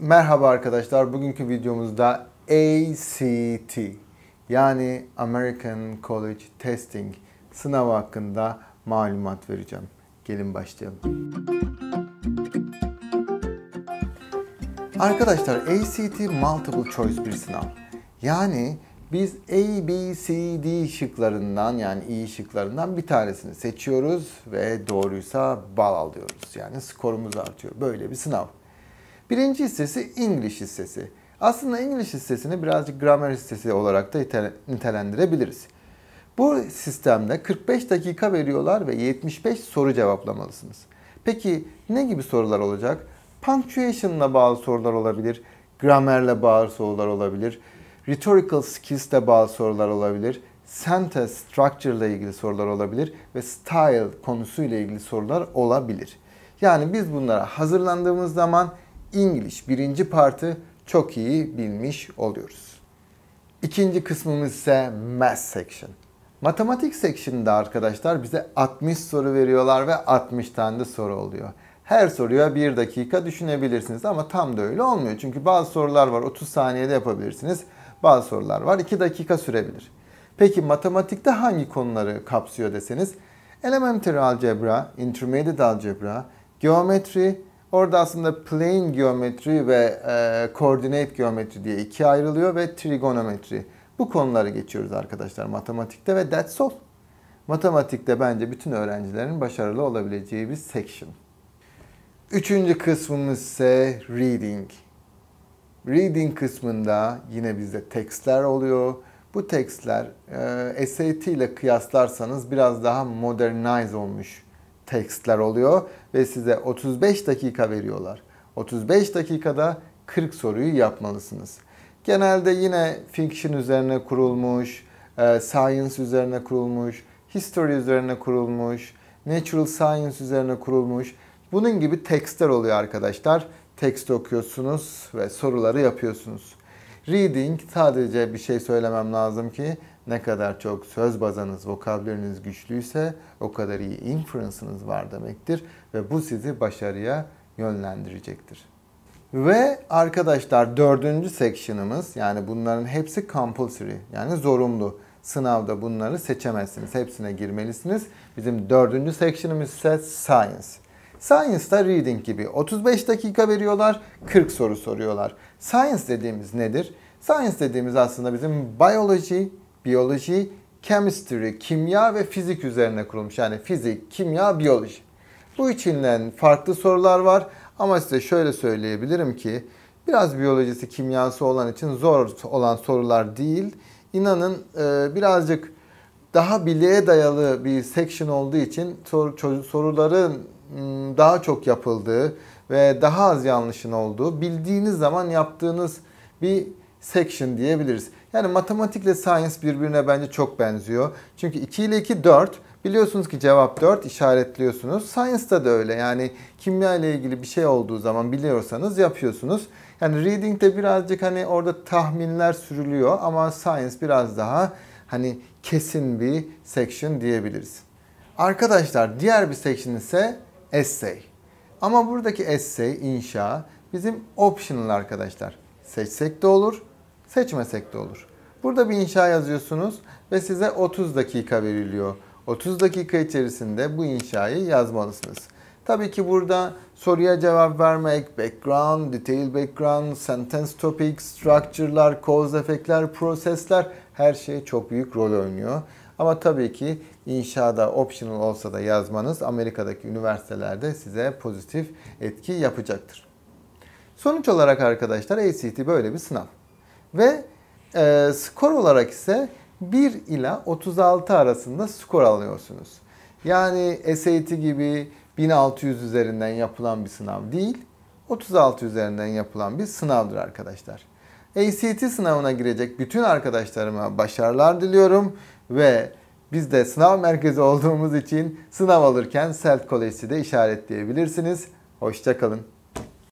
Merhaba arkadaşlar. Bugünkü videomuzda ACT yani American College Testing sınavı hakkında malumat vereceğim. Gelin başlayalım. Arkadaşlar ACT multiple choice bir sınav. Yani biz A, B, C, D şıklarından yani E şıklarından bir tanesini seçiyoruz ve doğruysa bal alıyoruz. Yani skorumuz artıyor. Böyle bir sınav. Birinci hissesi English hissesi. Aslında İngiliz hissesini birazcık gramer hissesi olarak da nitelendirebiliriz. Bu sistemde 45 dakika veriyorlar ve 75 soru cevaplamalısınız. Peki ne gibi sorular olacak? Punctuation'la bağlı sorular olabilir, gramerle bağlı sorular olabilir, rhetorical skills'le bağlı sorular olabilir, sentence structure ile ilgili sorular olabilir ve style konusuyla ilgili sorular olabilir. Yani biz bunlara hazırlandığımız zaman İngiliz birinci parti çok iyi bilmiş oluyoruz. İkinci kısmımız ise Math Section. Matematik section'da arkadaşlar bize 60 soru veriyorlar ve 60 tane de soru oluyor. Her soruya 1 dakika düşünebilirsiniz ama tam da öyle olmuyor. Çünkü bazı sorular var 30 saniyede yapabilirsiniz. Bazı sorular var 2 dakika sürebilir. Peki matematikte hangi konuları kapsıyor deseniz? Elementary algebra, intermediate algebra, geometri, Orada aslında plane geometri ve e, coordinate geometri diye ikiye ayrılıyor ve trigonometri. Bu konuları geçiyoruz arkadaşlar matematikte ve that's all. Matematikte bence bütün öğrencilerin başarılı olabileceği bir section. Üçüncü kısmımız ise reading. Reading kısmında yine bizde tekstler oluyor. Bu tekstler e, SAT ile kıyaslarsanız biraz daha modernize olmuş tekstler oluyor ve size 35 dakika veriyorlar. 35 dakikada 40 soruyu yapmalısınız. Genelde yine fiction üzerine kurulmuş, e, science üzerine kurulmuş, history üzerine kurulmuş, natural science üzerine kurulmuş. Bunun gibi tekstler oluyor arkadaşlar. Tekst okuyorsunuz ve soruları yapıyorsunuz. Reading sadece bir şey söylemem lazım ki ne kadar çok söz bazanız, vokabüleriniz güçlüyse o kadar iyi inference'ınız var demektir ve bu sizi başarıya yönlendirecektir. Ve arkadaşlar dördüncü section'ımız yani bunların hepsi compulsory yani zorunlu. Sınavda bunları seçemezsiniz. Hepsine girmelisiniz. Bizim dördüncü section'ımız ise science. Science'da reading gibi 35 dakika veriyorlar, 40 soru soruyorlar. Science dediğimiz nedir? Science dediğimiz aslında bizim biology biyoloji, chemistry, kimya ve fizik üzerine kurulmuş. Yani fizik, kimya, biyoloji. Bu içinden farklı sorular var ama size şöyle söyleyebilirim ki biraz biyolojisi, kimyası olan için zor olan sorular değil. İnanın e, birazcık daha bilgiye dayalı bir section olduğu için soruların daha çok yapıldığı ve daha az yanlışın olduğu bildiğiniz zaman yaptığınız bir section diyebiliriz. Yani matematikle science birbirine bence çok benziyor. Çünkü 2 ile 2 4. Biliyorsunuz ki cevap 4 işaretliyorsunuz. Science'da da öyle yani kimya ile ilgili bir şey olduğu zaman biliyorsanız yapıyorsunuz. Yani reading de birazcık hani orada tahminler sürülüyor ama science biraz daha hani kesin bir section diyebiliriz. Arkadaşlar diğer bir section ise essay. Ama buradaki essay, inşa bizim optional arkadaşlar. Seçsek de olur, seçmesek de olur. Burada bir inşa yazıyorsunuz ve size 30 dakika veriliyor. 30 dakika içerisinde bu inşayı yazmalısınız. Tabii ki burada soruya cevap vermek, background, detail background, sentence topics, structure'lar, cause efektler, prosesler her şey çok büyük rol oynuyor. Ama tabii ki inşada optional olsa da yazmanız Amerika'daki üniversitelerde size pozitif etki yapacaktır. Sonuç olarak arkadaşlar ACT böyle bir sınav. Ve e, skor olarak ise 1 ila 36 arasında skor alıyorsunuz. Yani SAT gibi 1600 üzerinden yapılan bir sınav değil, 36 üzerinden yapılan bir sınavdır arkadaşlar. ACT sınavına girecek bütün arkadaşlarıma başarılar diliyorum ve biz de sınav merkezi olduğumuz için sınav alırken Selt de işaretleyebilirsiniz. Hoşçakalın.